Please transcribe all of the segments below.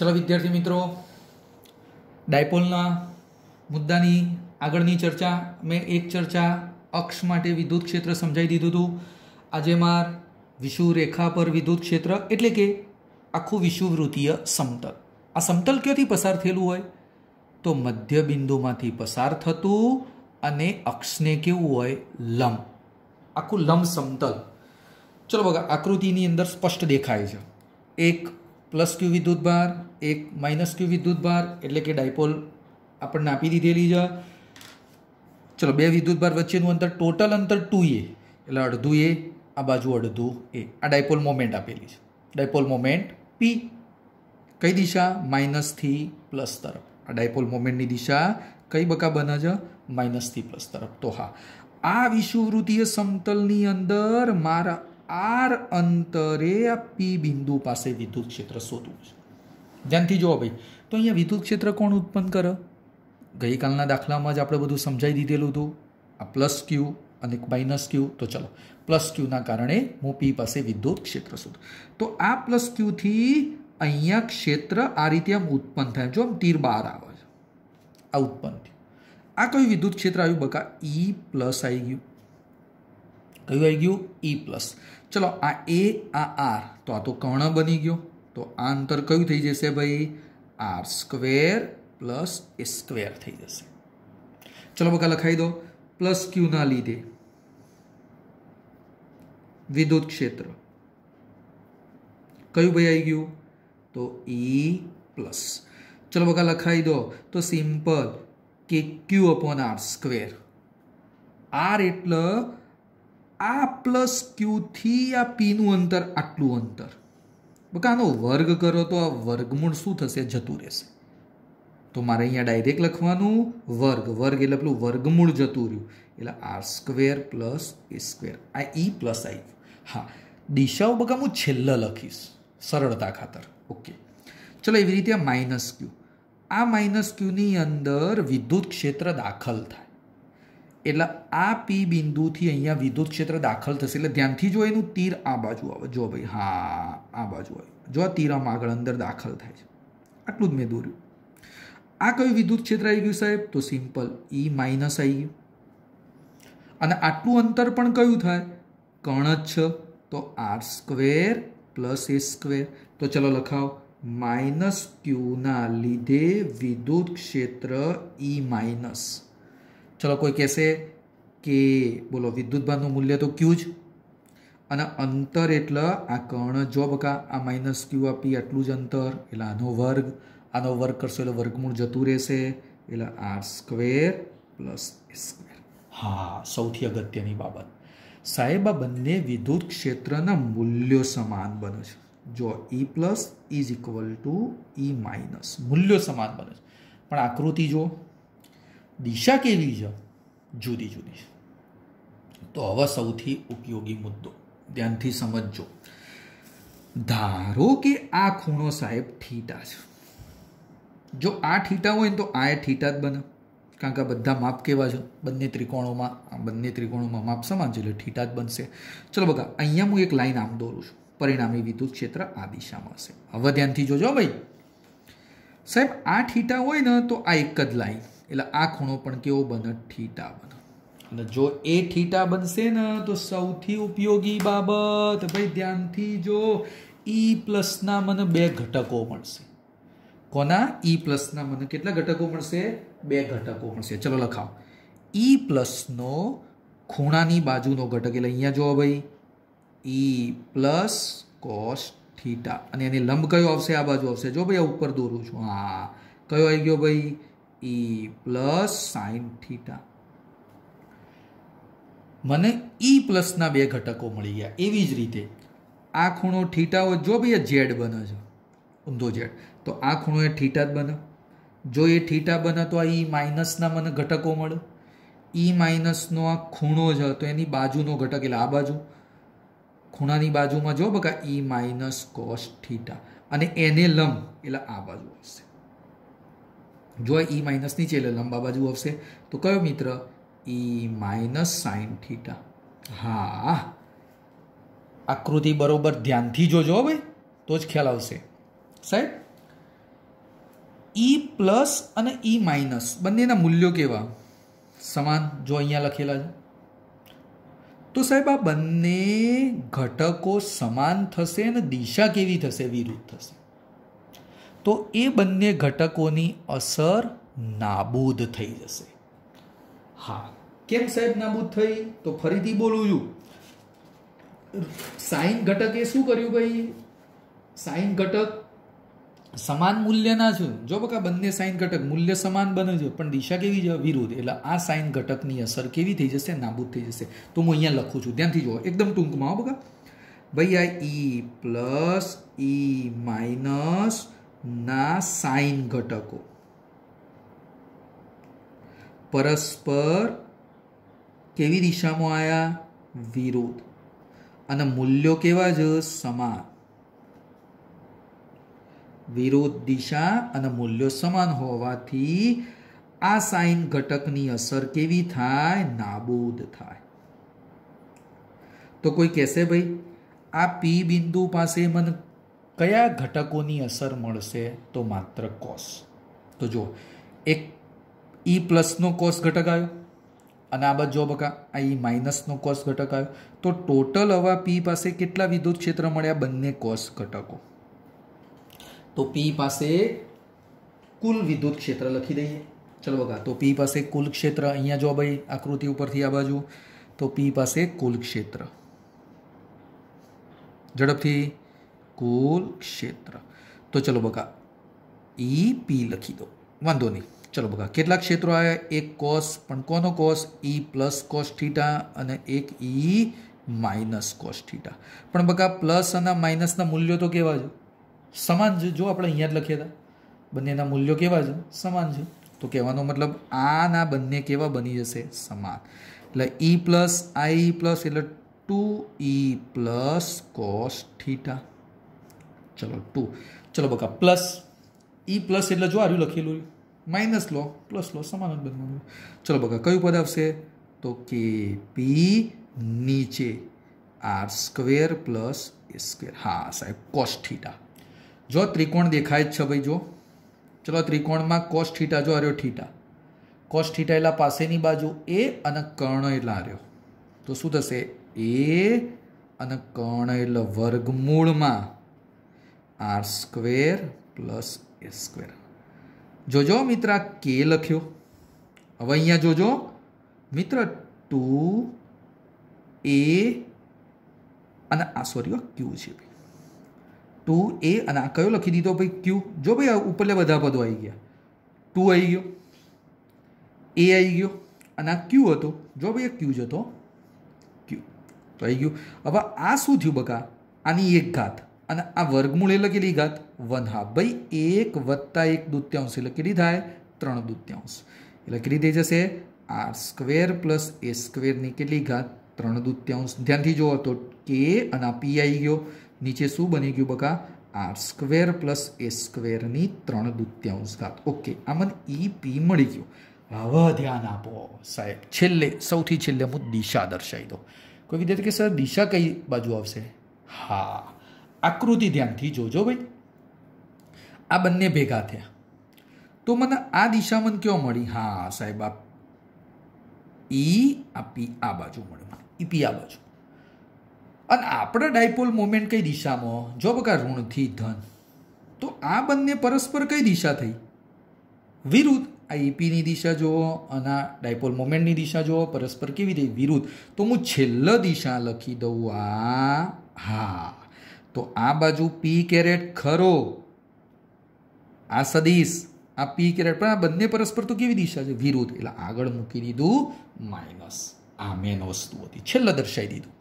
ચલો વિદ્યાર્થી મિત્રો ડાયપોલના મુદ્દાની આગળની ચર્ચા મેં એક ચર્ચા અક્ષ માટે વિદ્યુત ક્ષેત્ર સમજાવી દીધું હતું આજે માર વિષુવરેખા પર વિદ્યુત ક્ષેત્ર એટલે કે આખું વિષુવવૃત્તીય સમતલ આ સમતલ ક્યાંથી પસાર થયેલું હોય તો મધ્ય બિંદુમાંથી પસાર થતું અને અક્ષને કેવું હોય લંબ આખું લંબ સમતલ ચલો બગા આકૃતિની અંદર સ્પષ્ટ દેખાય છે એક પ્લસ ક્યુ વિદ્યુતભાર એક માઇનસ ક્યુ વિદ્યુતભાર એટલે કે ડાયપોલ આપણને આપી દીધેલી છે ચલો બે વિદ્યુતભાર વચ્ચેનું અંતર ટોટલ અંતર ટુ એ એટલે અડધું એ આ બાજુ અડધું એ આ ડાયપોલ મોમેન્ટ આપેલી છે ડાયપોલ મોમેન્ટ પી કઈ દિશા માઇનસથી પ્લસ તરફ આ ડાયપોલ મોમેન્ટની દિશા કઈ બકા બને છે માઇનસથી પ્લસ તરફ તો હા આ વિષુવવૃત્તીય સમતલની અંદર મારા આર અંતરે આ પી બિંદુ પાસે વિદ્યુત ક્ષેત્ર શોધવું છે ધ્યાનથી જુઓ ભાઈ તો અહીંયા વિદ્યુત ક્ષેત્ર કોણ ઉત્પન્ન કરે ગઈકાલના દાખલામાં જ આપણે બધું સમજાવી દીધેલું હતું આ પ્લસ ક્યુ અને માઇનસ ક્યુ તો ચલો પ્લસ ક્યુના કારણે હું પી પાસે વિદ્યુત ક્ષેત્ર શોધું તો આ પ્લસ ક્યુથી અહીંયા ક્ષેત્ર આ રીતે આમ ઉત્પન્ન થાય જો આમ તીર બહાર આવે છે આ ઉત્પન્ન થયું આ કયું વિદ્યુત ક્ષેત્ર આવ્યું બકા ઈ પ્લસ આવી ગયું आई गई q e प्लस चलो आ a आ r तो आ तो कर्ण बन ही गयो तो आ अंतर क्युं થઈ જશે ભઈ r² + s² થઈ જશે चलो બકા લખાઈ દો + q ના લીદે વિદ્યુત ક્ષેત્ર કયું ભાઈ આવી ગયું તો e प्लस चलो બકા લખાઈ દો તો સિમ્પલ kq / r² r એટલે આ પ્લસ ક્યુથી આ પીનું અંતર આટલું અંતર બકા આનો વર્ગ કરો તો આ વર્ગમૂળ શું થશે જતું રહેશે તો મારે અહીંયા ડાયરેક્ટ લખવાનું વર્ગ વર્ગ એટલે પેલું વર્ગમૂળ જતું રહ્યું એટલે R square plus A square આ ઈ પ્લસ આવ્યું હા દિશાઓ બકા હું છેલ્લે લખીશ સરળતા ખાતર ઓકે ચલો એવી રીતે આ માઇનસ ક્યુ આ માઇનસ ક્યુની અંદર વિદ્યુત ક્ષેત્ર દાખલ થાય એટલે આ પી બિંદુથી અહીંયા વિદ્યુત ક્ષેત્ર દાખલ થશે એટલે ધ્યાનથી જો એનું તીર આ બાજુ આવે જો ભાઈ હા આ બાજુ આવે જો આ તીર આમ આગળ અંદર દાખલ થાય છે આટલું જ મેં દોર્યું આ કયું વિદ્યુત ક્ષેત્ર આવી ગયું સાહેબ તો સિમ્પલ ઈ માઇનસ આવી ગયું અને આટલું અંતર પણ કયું થાય કણ જ છે તો R square plus A square તો ચલો લખાવ માઇનસ ક્યુના લીધે વિદ્યુત ક્ષેત્ર ઈ e માઇનસ ચલો કોઈ કહેશે કે બોલો વિદ્યુત ભારનું મૂલ્ય તો ક્યુ જ અને અંતર એટલે આ કર્ણ જો બકા આ માઇનસ ક્યુ આપી આટલું જ અંતર એટલે આનો વર્ગ આનો વર્ગ કરશો એટલે વર્ગમૂળ જતું રહેશે એટલે આર સ્ક્વેર પ્લસ સ્ક્વેર હા સૌથી અગત્યની બાબત સાહેબ આ બંને વિદ્યુત ક્ષેત્રના મૂલ્યો સમાન બને છે જો E plus is equal to E minus મૂલ્યો સમાન બને છે પણ આકૃતિ જો દિશા કેવી છે જુદી જુદી છે તો હવે સૌથી ઉપયોગી મુદ્દો ધ્યાનથી સમજજો ધારો કે આ ખૂણો સાહેબ થીટા છે જો આ થીટા હોય ને તો આ એ થીટા જ બને કારણ કે બધા માપ કેવા છે બંને ત્રિકોણોમાં બંને ત્રિકોણોમાં માપ સમાન છે એટલે થીટા જ બનશે ચલો બગા અહીંયા હું એક લાઈન આમ દોરું છું પરિણામી વિદ્યુત ક્ષેત્ર આ દિશામાં હશે હવે ધ્યાનથી જોજો ભાઈ સાહેબ આ થીટા હોય ને તો આ એક જ લાઈન એટલે આ ખૂણો પણ કેવો બને થીટા બને અને જો એ થીટા બનશે ને તો સૌથી ઉપયોગી બાબત ભાઈ ધ્યાનથી જો ઈ e પ્લસના મને બે ઘટકો મળશે કોના ઈ e પ્લસના મને કેટલા ઘટકો મળશે બે ઘટકો મળશે ચલો લખાવ ઈ e પ્લસનો ખૂણાની બાજુનો ઘટક એટલે અહીંયા જુઓ ભાઈ ઈ પ્લસ કોસ થીટા અને એની લંબ કયો આવશે આ બાજુ આવશે જો ભાઈ આ ઉપર દોરું છું હા કયો આવી ગયો ભાઈ એ પ્લસ સાઇન થીટા મને ઈ e પ્લસના બે ઘટકો મળી ગયા એવી જ રીતે આ ખૂણો થીટા હોય જો ભાઈ ઝેડ બને છે ઊંધો ઝેડ તો આ ખૂણો એ થીટા જ બને જો એ થીટા બને તો આ ઈ e માઇનસના મને ઘટકો મળે ઈ e માઇનસનો આ ખૂણો છે તો એની બાજુનો ઘટક એટલે આ બાજુ ખૂણાની બાજુમાં જો બકા ઈ માઇનસ કોસ થીટા અને એને લંબ એટલે આ બાજુ આવશે જો ઈ માઇનસ e નીચે એટલે લંબા બાજુ આવશે તો કયો મિત્ર ઈ માઇનસ સાઇન થીટા હા આકૃતિ બરોબર ધ્યાનથી જોજો ભાઈ તો જ ખ્યાલ આવશે સાહેબ ઈ e પ્લસ અને ઈ e માઇનસ બંનેના મૂલ્યો કેવા સમાન જો અહીંયા લખેલા છે તો સાહેબ આ બંને ઘટકો સમાન થશે અને દિશા કેવી થશે વિરુદ્ધ થશે તો એ બંને ઘટકોની અસર નાબૂદ થઈ જશે હા કેમ સાહેબ નાબૂદ થઈ તો ફરીથી બોલું છું સાઈન ઘટકે શું કર્યું ભાઈ સાઈન ઘટક સમાન મૂલ્યના છે જો બકા બંને સાઈન ઘટક મૂલ્ય સમાન બને છે પણ દિશા કેવી છે વિરુદ્ધ એટલે આ સાઈન ઘટકની અસર કેવી થઈ જશે નાબૂદ થઈ જશે તો હું અહીંયા લખું છું ધ્યાનથી જુઓ એકદમ ટૂંકમાં હો બકા ભાઈ આ ઈ પ્લસ ઈ માઇનસ ના સાઇન ઘટકો પરસ્પર કેવી દિશામાં આવ્યા વિરોધ અને મૂલ્યો કેવા જ સમાન વિરોધ દિશા અને મૂલ્યો સમાન હોવાથી આ સાઇન ઘટકની અસર કેવી થાય નાબૂદ થાય તો કોઈ કહેશે ભાઈ આ પી બિંદુ પાસે મને કયા ઘટકોની અસર મળશે તો માત્ર કોસ તો જો એક ઈ પ્લસનો કોસ ઘટક આવ્યો અને આ બાજુ બકા આ ઈ માઇનસનો કોસ ઘટક આવ્યો તો ટોટલ હવા પી પાસે કેટલા વિદ્યુત ક્ષેત્ર મળ્યા બંને કોસ ઘટકો તો પી પાસે કુલ વિદ્યુત ક્ષેત્ર લખી દઈએ ચલો બકા તો પી પાસે કુલ ક્ષેત્ર અહીંયા જો ભાઈ આકૃતિ ઉપરથી આ બાજુ તો પી પાસે કુલ ક્ષેત્ર ઝડપથી કુલ ક્ષેત્ર તો ચલો બકા ઈ પી લખી દો વાંધો નહીં ચલો બકા કેટલા ક્ષેત્રો આવ્યા એક કોસ પણ કોનો cos E plus cos theta અને એક ઈ માઇનસ કોસ થીટા પણ બકા પ્લસ અને માઇનસના મૂલ્યો તો કેવા છે સમાન છે જો આપણે અહીંયા જ લખ્યા હતા બંનેના મૂલ્યો કેવા છે સમાન છે તો કહેવાનો મતલબ આના બંને કેવા બની જશે સમાન એટલે ઈ પ્લસ આઈ પ્લસ એટલે two E plus cos theta ચલો ટુ ચલો બકા પ્લસ ઈ પ્લસ એટલે જો આર્યું લખેલું માઇનસ લો પ્લસ લો સમાન જ બનવાનું ચલો બકા કયું પદ આવશે તો કે પી નીચે R square plus A square હા સાહેબ કોસ્ઠીટા જો ત્રિકોણ દેખાય જ છે ભાઈ જો ચલો ત્રિકોણમાં કોસ્ઠીટા જો આર્યો ઠીટા કોસ્ઠીટા એટલા પાસેની બાજુ એ અને કર્ણ એટલા આર્યો તો શું થશે એ અને કર્ણ એટલે વર્ગમૂળમાં R square plus A square જોજો મિત્ર આ કે લખ્યો હવે અહીંયા જોજો મિત્ર ટુ એ અને આ સોરી ક્યુ છે ટુ એ અને આ કયો લખી દીધો ભાઈ ક્યુ જો ભાઈ ઉપરલે બધા પદો આવી ગયા ટુ આવી ગયો એ આવી ગયો અને આ ક્યુ હતો જો ભાઈ ક્યુ જ હતો ક્યુ તો આવી ગયું હવે આ શું થયું બકા આની એક ઘાત અને આ વર્ગમૂળ એટલે કેટલી ઘાત વન હાફ ભાઈ એક વત્તા એક દૂત્યાંશ એટલે કેટલી થાય ત્રણ દૂત્યાંશ એટલે કેટલી થઈ જશે આર સ્ક્વેર પ્લસ એ સ્ક્વેરની કેટલી ઘાત ત્રણ દૂત્યાંશ ધ્યાનથી જોવો તો કે અને આ પી આવી ગયો નીચે શું બની ગયું બકા આર સ્ક્વેર પ્લસ એ સ્ક્વેરની ત્રણ દૂત્યાંશ ઘાત ઓકે આ મને ઈ પી મળી ગયો હવે ધ્યાન આપો સાહેબ છેલ્લે સૌથી છેલ્લે હું દિશા દર્શાવી દો કોઈ વિદ્યાર્થી કે સર દિશા કઈ બાજુ આવશે હા આકૃતિ ધ્યાનથી જોજો ભાઈ આ બંને ભેગા થયા તો મને આ દિશા મને કયો મળી હા સાહેબ આ ઈ આ પી આ બાજુ મળે મને ઈ પી આ બાજુ અને આપણે ડાયપોલ મોમેન્ટ કઈ દિશામાં જો બકા ઋણથી ધન તો આ બંને પરસ્પર કઈ દિશા થઈ વિરુદ્ધ આ ઈપીની દિશા જુઓ અને આ ડાયપોલ મોમેન્ટની દિશા જુઓ પરસ્પર કેવી થઈ વિરુદ્ધ તો હું છેલ્લ દિશા લખી દઉં આ હા તો આ બાજુ પી કેરેટ ખરો આ સદીશ આ પી કેરેટ પણ આ બંને પરસ્પર તો કેવી દિશા છે વિરુદ્ધ એટલે આગળ મૂકી દીધું માઇનસ આ મેન વસ્તુ હતી છેલ્લા દર્શાવી દીધું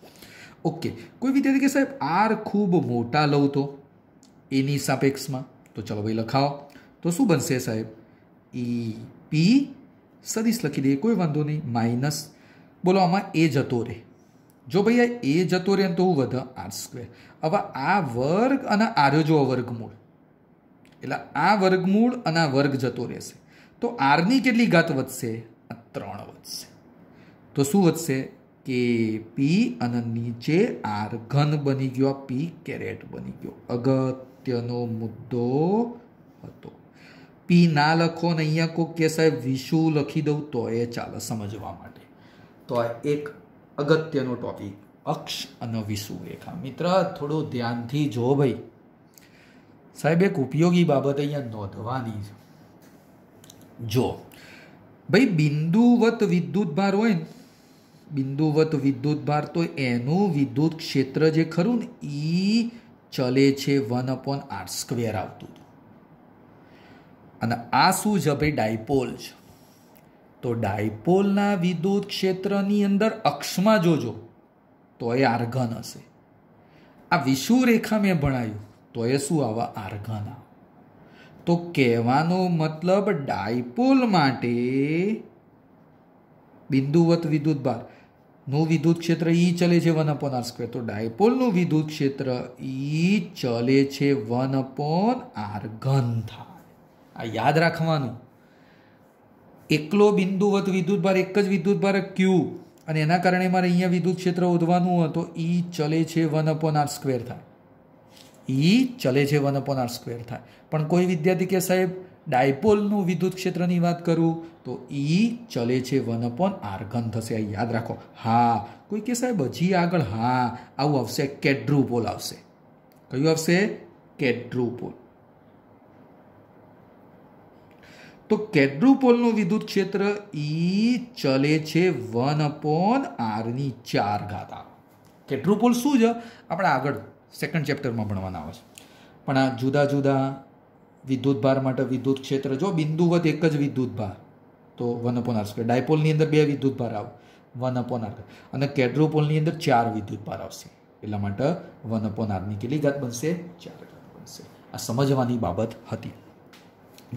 ઓકે કોઈ વિદ્યાર્થી કે સાહેબ આર ખૂબ મોટા લઉં તો એની સાપેક્ષમાં તો ચલો ભાઈ લખાવો તો શું બનશે સાહેબ ઈ e, પી સદીશ લખી દઈએ કોઈ વાંધો નહીં માઇનસ બોલો આમાં એ જતો રહે જો ભાઈ આ એ જતો રહે તો હું વધ આર સ્ક્વેર હવે આ વર્ગ અને આર્યો જો વર્ગમૂળ એટલે આ વર્ગમૂળ અને આ વર્ગ જતો રહેશે તો આરની કેટલી ઘાત વધશે ત્રણ વધશે તો શું વધશે કે પી અને નીચે આર ઘન બની ગયો પી કેરેટ બની ગયો અગત્યનો મુદ્દો હતો પી ના લખો ને અહીંયા કોઈ કે સાહેબ વિશુ લખી દઉં તો એ ચાલે સમજવા માટે તો આ એક અગત્યનો ટોપિક અક્ષ અને વિષુરેખા મિત્ર થોડું ધ્યાનથી જો ભાઈ સાહેબ એક ઉપયોગી બાબત અહીંયા નોંધવાની છે જો ભાઈ બિંદુવત ભાર હોય ને બિંદુવત ભાર તો એનું વિદ્યુત ક્ષેત્ર જે ખરું ને એ ચલે છે વન અપોન આર સ્ક્વેર આવતું હતું અને આ શું છે ભાઈ ડાયપોલ છે તો ડાયપોલના વિદ્યુત ક્ષેત્રની અંદર અક્ષમાં જોજો તો એ આર્ગન હશે આ વિષુરેખા મેં ભણાયું તો એ શું આવા આર્ગન તો કહેવાનો મતલબ ડાયપોલ માટે બિંદુવત વિદ્યુત ભાર નું વિદ્યુત ક્ષેત્ર ઈ ચલે છે વન અપોન આર સ્ક્વેર તો ડાયપોલનું વિદ્યુત ક્ષેત્ર ઈ ચલે છે વન અપોન આર ઘન થાય આ યાદ રાખવાનું એકલો બિંદુ બિંદુવત વિદ્યુતભાર એક જ વિદ્યુતભાર ક્યુ અને એના કારણે મારે અહીંયા વિદ્યુત ક્ષેત્ર હોય તો ઈ e ચલે છે વન અપોન આર સ્ક્વેર થાય ઈ e ચલે છે વન અપોન આર સ્ક્વેર થાય પણ કોઈ વિદ્યાર્થી કે સાહેબ ડાયપોલનું વિદ્યુત ક્ષેત્રની વાત કરું તો ઈ e ચલે છે વન અપોન આર ઘન થશે આ યાદ રાખો હા કોઈ કે સાહેબ હજી આગળ હા આવું આવશે કેડ્રુપોલ આવશે કયું આવશે કેડ્રુપોલ તો કેડ્રુપોલનું વિદ્યુત ક્ષેત્ર ઈ e ચલે છે વન અપોન આરની ચાર ઘાતા કેડ્રુપોલ શું છે આપણે આગળ સેકન્ડ ચેપ્ટરમાં ભણવાના આવે છે પણ આ જુદા જુદા વિદ્યુત ભાર માટે વિદ્યુત ક્ષેત્ર જો બિંદુવત એક જ વિદ્યુત ભાર તો વન અપોન આર સ્ક્વેર ડાયપોલની અંદર બે વિદ્યુત ભાર આવે વન અપોન આર અને કેડ્રુપોલની અંદર ચાર વિદ્યુત ભાર આવશે એટલા માટે વન અપોન આરની કેટલી ઘાત બનશે ચાર ઘાત બનશે આ સમજવાની બાબત હતી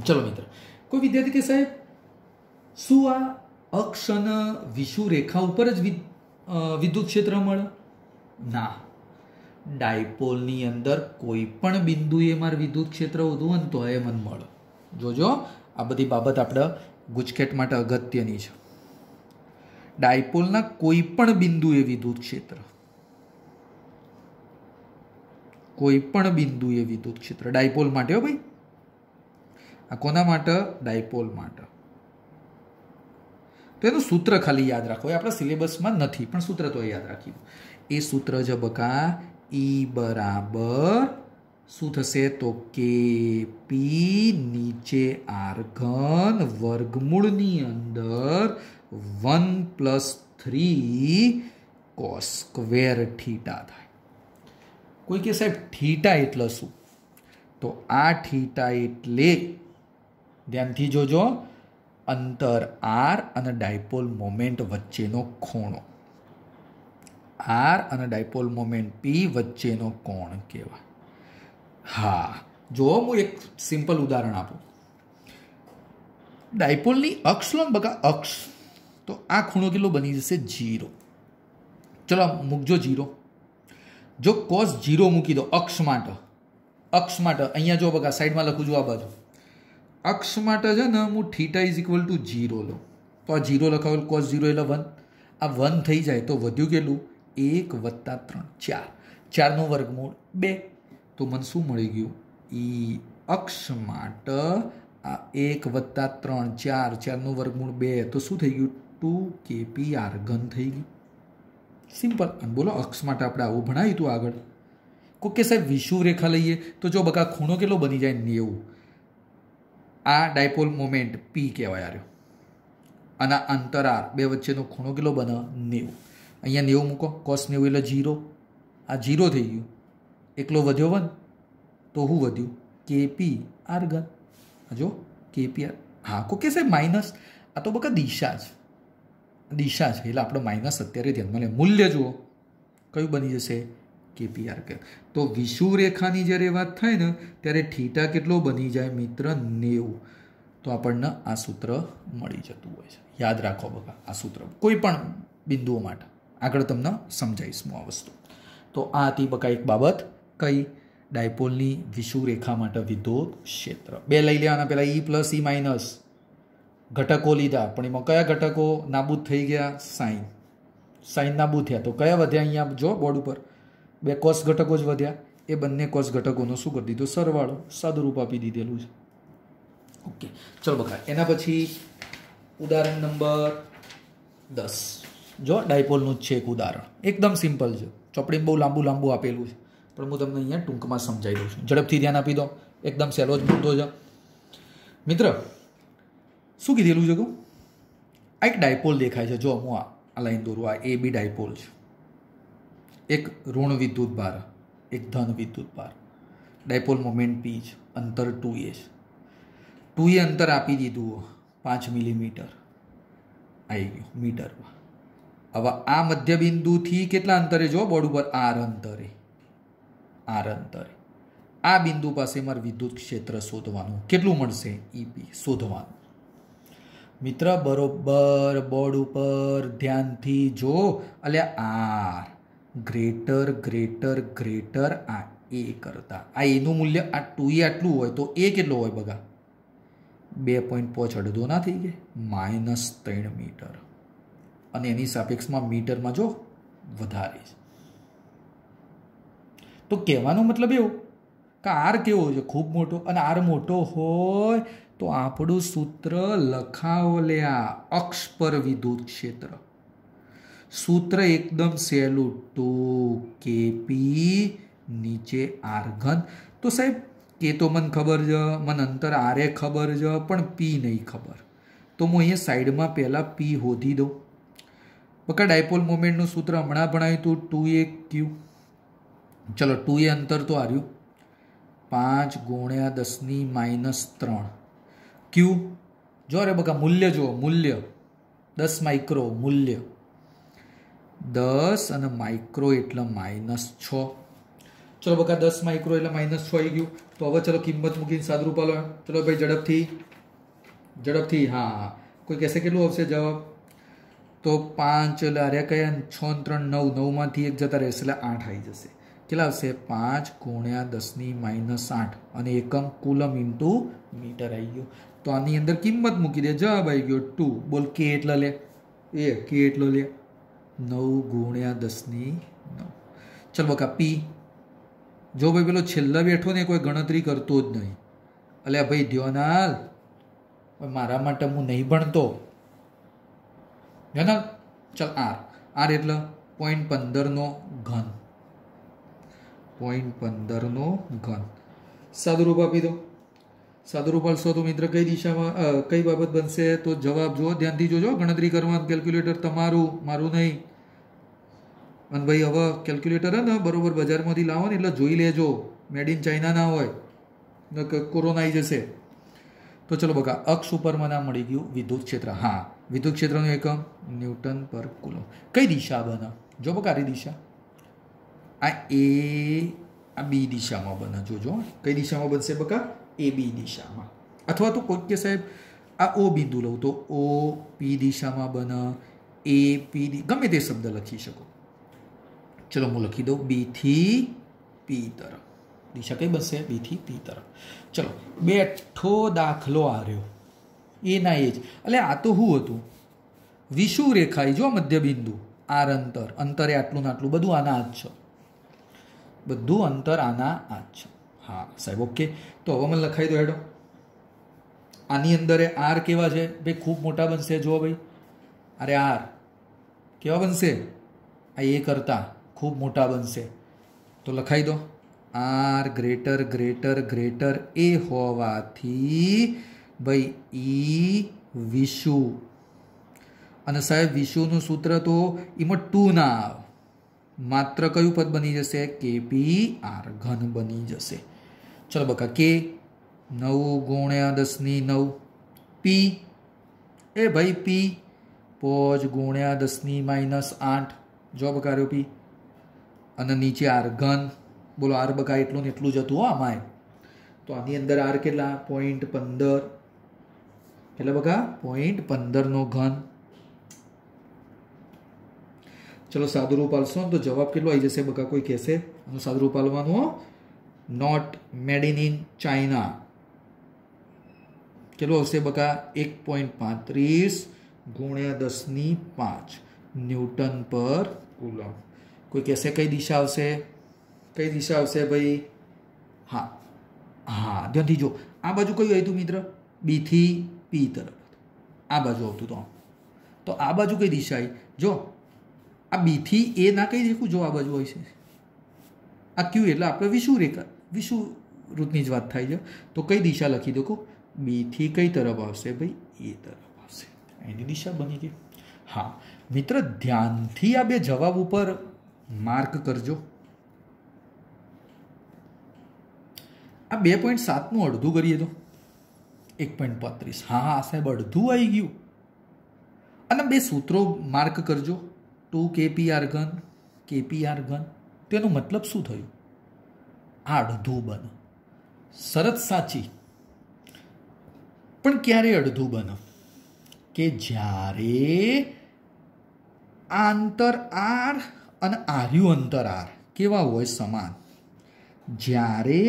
ચલો મિત્ર કોઈ વિદ્યાર્થી કે સાહેબ શું આ અક્ષ અને રેખા ઉપર જ વિદ્યુત ક્ષેત્ર મળે ના ડાયપોલની અંદર કોઈ પણ બિંદુએ મારે વિદ્યુત ક્ષેત્ર વધુ અને તો એ મને મળે જોજો આ બધી બાબત આપણે ગુજકેટ માટે અગત્યની છે ડાયપોલના કોઈ પણ બિંદુએ વિદ્યુત ક્ષેત્ર કોઈ પણ બિંદુએ વિદ્યુત ક્ષેત્ર ડાયપોલ માટે હો ભાઈ આ કોના માટે ડાયપોલ માટે તો એનું સૂત્ર ખાલી યાદ રાખો એ આપણા સિલેબસમાં નથી પણ સૂત્ર તો યાદ રાખી એ સૂત્ર જ ઈ બરાબર શું થશે તો કે પી નીચે આર ઘન વર્ગમૂળની અંદર one plus three cos square square theta થાય કોઈ કે સાહેબ થીટા એટલે શું તો આ થીટા એટલે ધ્યાનથી જોજો અંતર આર અને ડાયપોલ મોમેન્ટ વચ્ચેનો ખૂણો આર અને ડાયપોલ મોમેન્ટ પી વચ્ચેનો કોણ કહેવાય હા જો હું એક સિમ્પલ ઉદાહરણ આપું ડાયપોલની અક્ષ લો બકા અક્ષ તો આ ખૂણો કેટલો બની જશે જીરો ચલો મૂકજો જીરો જો કોસ જીરો મૂકી દો અક્ષ માટે અક્ષ માટે અહીંયા જો બકા સાઈડમાં લખું છું આ બાજુ અક્ષ માટે છે ને હું theta is equal to zero લઉં તો આ જીરો લખાવેલું કોસ ઝીરો એટલે વન આ વન થઈ જાય તો વધ્યું કેટલું એક વત્તા ત્રણ ચાર ચારનો વર્ગમૂળ બે તો મને શું મળી ગયું એ અક્ષ માટે આ એક વત્તા ત્રણ ચાર ચારનું વર્ગમૂળ બે તો શું થઈ ગયું ટુ કેપી આર ઘન થઈ ગયું સિમ્પલ અને બોલો અક્ષ માટે આપણે આવું ભણાવ્યું હતું આગળ કોકે સાહેબ રેખા લઈએ તો જો બકા ખૂણો કેટલો બની જાય નેવું આ ડાયપોલ મોમેન્ટ પી કહેવાય આર્યો આના અંતરાર બે વચ્ચેનો ખૂણો કેટલો બને નેવું અહીંયા નેવું મૂકો કોસ નેવું એટલે જીરો આ જીરો થઈ ગયું એકલો વધ્યો વન તો શું વધ્યું કેપી આર ગન જો કેપી આર હા કો કે સાહેબ માઇનસ આ તો બકા દિશા જ દિશા છે એટલે આપણે માઇનસ અત્યારે ધ્યાનમાં લે મૂલ્ય જુઓ કયું બની જશે કેપીઆર કે તો વિષુવરેખાની જ્યારે વાત થાય ને ત્યારે ઠીટા કેટલો બની જાય મિત્ર નેવું તો આપણને આ સૂત્ર મળી જતું હોય છે યાદ રાખો બકા આ સૂત્ર કોઈ પણ બિંદુઓ માટે આગળ તમને સમજાવીશ હું આ વસ્તુ તો આ હતી બકા એક બાબત કઈ ડાયપોલની વિષુવરેખા માટે વિદ્યુત ક્ષેત્ર બે લઈ લેવાના પહેલાં ઈ પ્લસ ઈ માઇનસ ઘટકો લીધા પણ એમાં કયા ઘટકો નાબૂદ થઈ ગયા સાઈન સાઇન નાબૂદ થયા તો કયા વધ્યા અહીંયા જો બોર્ડ ઉપર બે કોષ ઘટકો જ વધ્યા એ બંને કોષ ઘટકોનો શું કરી દીધો સરવાળો સદરૂપ આપી દીધેલું છે ઓકે ચલો બકા એના પછી ઉદાહરણ નંબર દસ જો ડાયપોલનું જ છે એક ઉદાહરણ એકદમ સિમ્પલ છે ચોપડીમાં બહુ લાંબુ લાંબુ આપેલું છે પણ હું તમને અહીંયા ટૂંકમાં સમજાવી દઉં છું ઝડપથી ધ્યાન આપી દો એકદમ સહેલો જ મુદ્દો છે મિત્ર શું કીધેલું છે કહું આ એક ડાયપોલ દેખાય છે જો હું આ લાઈન દોરું આ એ બી ડાયપોલ છે એક ઋણ વિદ્યુત ભાર એક ધન વિદ્યુત ભાર ડાયપોલ મોમેન્ટ પીચ અંતર ટુ એ છે ટુ એ અંતર આપી દીધું પાંચ મિલીમીટર આવી ગયું મીટરમાં હવે આ મધ્યબિંદુથી કેટલા અંતરે જો બોર્ડ ઉપર આર અંતરે આર અંતરે આ બિંદુ પાસે મારે વિદ્યુત ક્ષેત્ર શોધવાનું કેટલું મળશે ઈપી e શોધવાનું મિત્ર બરોબર બોર્ડ ઉપર ધ્યાનથી જો અલ્યા આર ગ્રેટર ગ્રેટર ગ્રેટર આ એ કરતાં આ એનું મૂલ્ય આ ટુ એ આટલું હોય તો એ કેટલું હોય બગા બે પોઈન્ટ પાંચ અડધો ના થઈ ગયા માઇનસ ત્રણ મીટર અને એની સાપેક્ષમાં મીટરમાં જો વધારે તો કહેવાનો મતલબ એવો કે આર કેવો છે ખૂબ મોટો અને આર મોટો હોય તો આપણું સૂત્ર લખાવો લે આ અક્ષ પર વિદ્યુત ક્ષેત્ર સૂત્ર એકદમ સહેલું ટુ કેપી નીચે આર્ગન તો સાહેબ કે તો મને ખબર છે મને અંતર આરે ખબર છે પણ પી નહીં ખબર તો હું અહીંયા સાઈડમાં પહેલાં પી હોધી દઉં બકા ડાયપોલ મોમેન્ટનું સૂત્ર હમણાં ભણાવ્યું હતું ટુ એ ક્યુ ચલો ટુ એ અંતર તો આવ્યું પાંચ ગુણ્યા દસની માઇનસ ત્રણ ક્યુ જો રે બકા મૂલ્ય જુઓ મૂલ્ય દસ માઇક્રો મૂલ્ય દસ અને માઇક્રો એટલે માઇનસ છ ચલો બકા દસ માઇક્રો એટલે માઇનસ છ આવી ગયું તો હવે ચલો કિંમત મૂકીને સાત રૂપિયા લો ચલો ભાઈ ઝડપથી ઝડપથી હા હા કોઈ કહેશે કેટલું આવશે જવાબ તો પાંચ એટલે અરે કયા છ ત્રણ નવ નવમાંથી એક જતા રહેશે એટલે આઠ આવી જશે કેટલા આવશે પાંચ ગુણ્યા દસની માઇનસ આઠ અને એકમ કુલમ ઇન્ટુ મીટર આવી ગયું તો આની અંદર કિંમત મૂકી દે જવાબ આવી ગયો ટુ બોલ કે એટલા લે એ કે એટલો લે નવ ગુણ્યા દસની નવ ચલો બકા પી જો ભાઈ પેલો છેલ્લા બેઠો ને કોઈ ગણતરી કરતો જ નહીં એટલે ભાઈ ધ્યોનાલ મારા માટે હું નહીં ભણતો ધ્યોનાલ ચલ આર આર એટલે પોઈન્ટ પંદરનો ઘન પોઈન્ટ પંદરનો ઘન સાદુરૂપ આપી દો સાદુરૂપાલ છો તો મિત્ર કઈ દિશામાં કઈ બાબત બનશે તો જવાબ જો ધ્યાનથી જોજો ગણતરી કરવાનું કેલ્ક્યુલેટર તમારું મારું નહીં અને ભાઈ હવે કેલ્ક્યુલેટર ને બરોબર બજારમાંથી લાવો ને એટલે જોઈ લેજો મેડ ઇન ચાઇના ના હોય કોરોના આવી જશે તો ચલો બકા અક્ષ ઉપર મને મળી ગયું વિદ્યુત ક્ષેત્ર હા વિદ્યુત ક્ષેત્રનું એકમ ન્યૂટન પર કુલમ કઈ દિશા બને જો બકા રી દિશા આ એ આ બી દિશામાં બને જોજો કઈ દિશામાં બનશે બકા એ બી દિશામાં અથવા તો કોઈક કે સાહેબ આ ઓ બિંદુ લઉં તો ઓ પી દિશામાં બને એ પી ગમે તે શબ્દ લખી શકો ચલો હું લખી દઉં થી પી તરફ દિશા કઈ બનશે થી પી તરફ ચલો બેઠો દાખલો આવ્યો એના એ જ એટલે આ તો શું હતું વિષુ રેખા એ જો મધ્ય બિંદુ આર અંતર અંતરે આટલું ને આટલું બધું આના આ જ છે બધું અંતર આના આ જ છે હા સાહેબ ઓકે તો હવે મને લખાઈ દો હેડો આની અંદર આર કેવા છે ભાઈ ખૂબ મોટા બનશે જુઓ ભાઈ અરે આર કેવા બનશે આ એ કરતાં ખૂબ મોટા બનશે તો લખાઈ દો R greater greater greater A હોવાથી ભાઈ ઈ વિશુ અને સાહેબ વિશુનું સૂત્ર તો એમાં ટુ ના આવ માત્ર કયું પદ બની જશે કેપી આર ઘન બની જશે ચલો બકા કે નવ ગુણ્યા દસની નવ પી એ ભાઈ પી પોચ ગુણ્યા દસની માઇનસ આઠ જોબ કર્યો પી અને નીચે આર ઘન બોલો આર બકા એટલું ને એટલું જ હતું હો આમાં તો આની અંદર આર કેટલા પોઈન્ટ પંદર એટલે બકા પોઈન્ટ પંદરનો ઘન ચલો સાદુરૂપ આલશો તો જવાબ કેટલો આવી જશે બકા કોઈ કહેશે અને સાદુરૂપ આલવાનું હો not made in in China કેટલો આવશે બકા એક પોઈન્ટ પાંત્રીસ ગુણ્યા દસની પાંચ ન્યૂટન પર કુલમ કોઈ કહેશે કઈ દિશા આવશે કઈ દિશા આવશે ભાઈ હા હા ધ્યાનથી જો આ બાજુ કયું આવ્યું મિત્ર બીથી પી તરફ આ બાજુ આવતું તો તો આ બાજુ કઈ દિશા આવી જો આ બીથી એ ના કહી શકું જો આ બાજુ હોય છે આ ક્યુ એટલે આપણે વિષુરેખા વિષુવૃતની જ વાત થાય છે તો કઈ દિશા લખી દો બીથી કઈ તરફ આવશે ભાઈ એ તરફ આવશે એની દિશા બની ગઈ હા મિત્ર ધ્યાનથી આ બે જવાબ ઉપર માર્ક કરજો આ બે પોઈન્ટ સાતનું અડધું કરીએ તો એક પોઈન્ટ પત્રીસ હા હા સાહેબ અડધું આવી ગયું અને બે સૂત્રો માર્ક કરજો ટુ કેપીઆર આર ઘન કેપી ઘન તેનો મતલબ શું થયું આડધું બન શરત સાચી પણ ક્યારે અડધું બન કે જ્યારે આંતર આર અને આર્યું અંતર આર કેવા હોય સમાન જ્યારે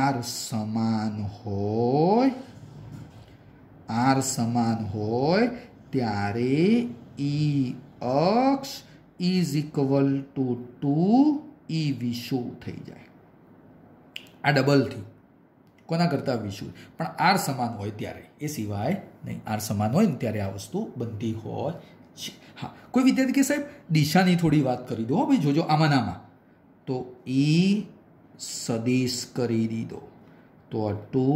આર સમાન હોય આર સમાન હોય ત્યારે ઈ e અક્ષ is equal to two E વિશુ થઈ જાય આ ડબલથી કોના કરતાં વિશું પણ આર સમાન હોય ત્યારે એ સિવાય નહીં આર સમાન હોય ને ત્યારે આ વસ્તુ બનતી હોય છે હા કોઈ વિદ્યાર્થી કે સાહેબ દિશાની થોડી વાત કરી દો ભાઈ જોજો આમાં તો ઈ e સદિશ કરી દીધો તો ટુ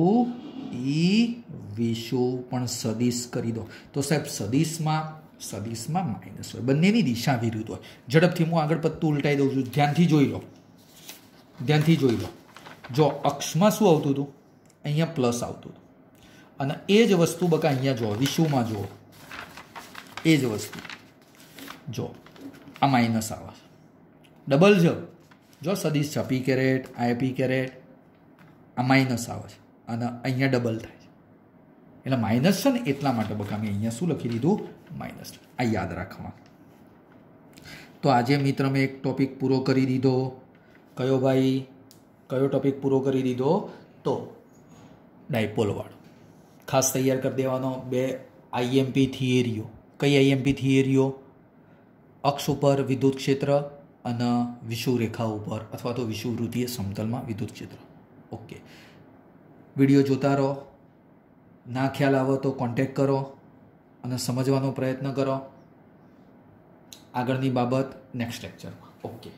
ઈ e વિશુ પણ સદિશ કરી દો તો સાહેબ સદિશમાં સદિશમાં માઇનસ હોય બંનેની દિશા વિરુદ્ધ હોય ઝડપથી હું આગળ પત્તું ઉલટાઈ દઉં છું ધ્યાનથી જોઈ લો ધ્યાનથી જોઈ લો જો અક્ષમાં શું આવતું હતું અહીંયા પ્લસ આવતું હતું અને એ જ વસ્તુ બકા અહીંયા જુઓ વિશુમાં જુઓ એ જ વસ્તુ જો આ માઇનસ આવે ડબલ જ જો સદીશ છે પી કેરેટ આ પી કેરેટ આ માઇનસ આવે છે અને અહીંયા ડબલ થાય છે એટલે માઇનસ છે ને એટલા માટે બકા મેં અહીંયા શું લખી દીધું માઇનસ આ યાદ રાખવાનું તો આજે મિત્ર મેં એક ટોપિક પૂરો કરી દીધો કયો ભાઈ કયો ટોપિક પૂરો કરી દીધો તો ડાયપોલવાળો ખાસ તૈયાર કરી દેવાનો બે આઈએમપી થિયરીઓ કઈ આઈએમપી થિયરીઓ અક્ષ ઉપર વિદ્યુત ક્ષેત્ર અને વિષુવરેખા ઉપર અથવા તો વિષુવવૃત્તીય સમતલમાં વિદ્યુત ક્ષેત્ર ઓકે વિડીયો જોતા રહો ના ખ્યાલ આવો તો કોન્ટેક કરો અને સમજવાનો પ્રયત્ન કરો આગળની બાબત નેક્સ્ટ લેક્ચરમાં ઓકે